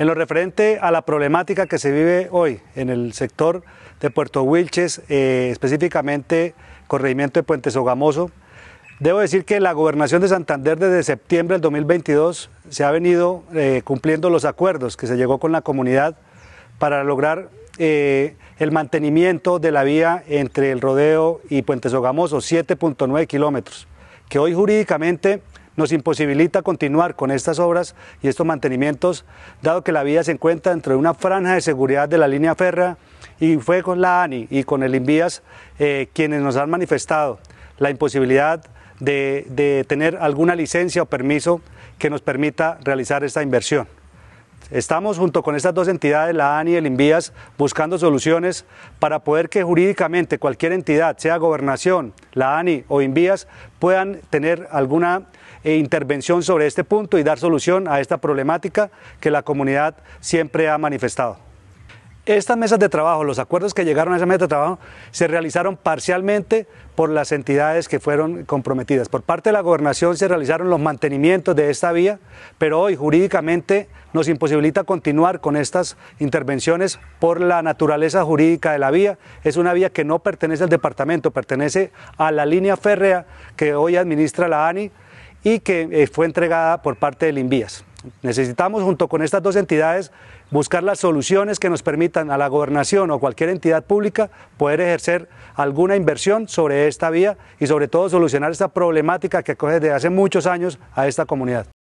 En lo referente a la problemática que se vive hoy en el sector de Puerto Wilches, eh, específicamente corregimiento de Puente Sogamoso, Debo decir que la gobernación de Santander desde septiembre del 2022 se ha venido eh, cumpliendo los acuerdos que se llegó con la comunidad para lograr eh, el mantenimiento de la vía entre el Rodeo y Puente Sogamoso, 7.9 kilómetros, que hoy jurídicamente nos imposibilita continuar con estas obras y estos mantenimientos, dado que la vía se encuentra dentro de una franja de seguridad de la línea férrea y fue con la ANI y con el INVIAS eh, quienes nos han manifestado la imposibilidad de tener alguna licencia o permiso que nos permita realizar esta inversión. Estamos junto con estas dos entidades, la ANI y el INVIAS, buscando soluciones para poder que jurídicamente cualquier entidad, sea gobernación, la ANI o INVIAS, puedan tener alguna eh, intervención sobre este punto y dar solución a esta problemática que la comunidad siempre ha manifestado. Estas mesas de trabajo, los acuerdos que llegaron a esa mesa de trabajo, se realizaron parcialmente por las entidades que fueron comprometidas. Por parte de la gobernación se realizaron los mantenimientos de esta vía, pero hoy jurídicamente nos imposibilita continuar con estas intervenciones por la naturaleza jurídica de la vía. Es una vía que no pertenece al departamento, pertenece a la línea férrea que hoy administra la ANI y que eh, fue entregada por parte del INVIAS. Necesitamos, junto con estas dos entidades, buscar las soluciones que nos permitan a la gobernación o cualquier entidad pública poder ejercer alguna inversión sobre esta vía y sobre todo solucionar esta problemática que acoge desde hace muchos años a esta comunidad.